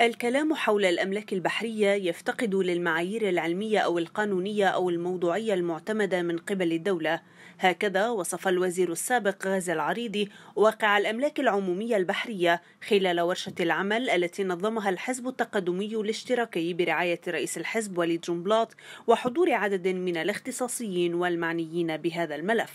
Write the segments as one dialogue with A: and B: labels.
A: الكلام حول الأملاك البحرية يفتقد للمعايير العلمية أو القانونية أو الموضوعية المعتمدة من قبل الدولة هكذا وصف الوزير السابق غازي العريضي واقع الأملاك العمومية البحرية خلال ورشة العمل التي نظمها الحزب التقدمي الاشتراكي برعاية رئيس الحزب وليد جنبلاط وحضور عدد من الاختصاصيين والمعنيين بهذا الملف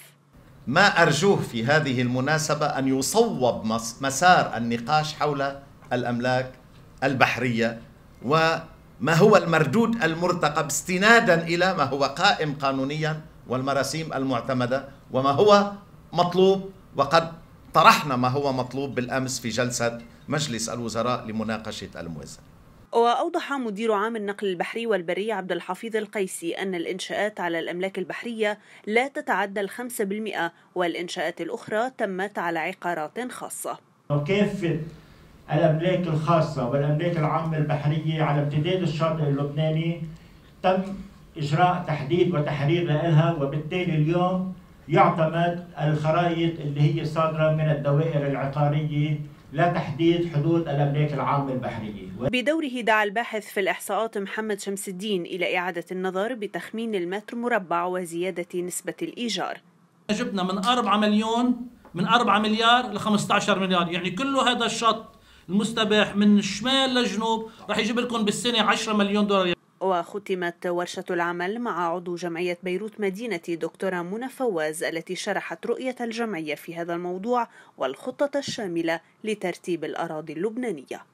B: ما أرجوه في هذه المناسبة أن يصوب مسار النقاش حول الأملاك البحرية وما هو المردود المرتقب استنادا إلى ما هو قائم قانونيا والمراسيم المعتمدة وما هو مطلوب وقد طرحنا ما هو مطلوب بالأمس في جلسة مجلس الوزراء لمناقشة الموازنة
A: وأوضح مدير عام النقل البحري والبري عبد الحفيظ القيسي أن الإنشاءات على الأملاك البحرية لا تتعدى الخمسة بالمئة والإنشاءات الأخرى تمت على عقارات خاصة
C: وكافة الأملاك الخاصة والأملاك العامة البحرية على امتداد الشاطئ اللبناني تم إجراء تحديد وتحرير لها وبالتالي اليوم يعتمد الخرائط اللي هي صادرة من الدوائر العقارية لتحديد حدود الأملاك العامة البحرية
A: بدوره دعا الباحث في الإحصاءات محمد شمس الدين إلى إعادة النظر بتخمين المتر مربع وزيادة نسبة الإيجار
D: جبنا من 4 مليون من 4 مليار ل 15 مليار يعني كل هذا الشط المستباح من الشمال للجنوب رح يجيب لكم بالسنه 10 مليون دولار
A: وختمت ورشة العمل مع عضو جمعية بيروت مدينة دكتورة منى فواز التي شرحت رؤية الجمعية في هذا الموضوع والخطة الشاملة لترتيب الأراضي اللبنانية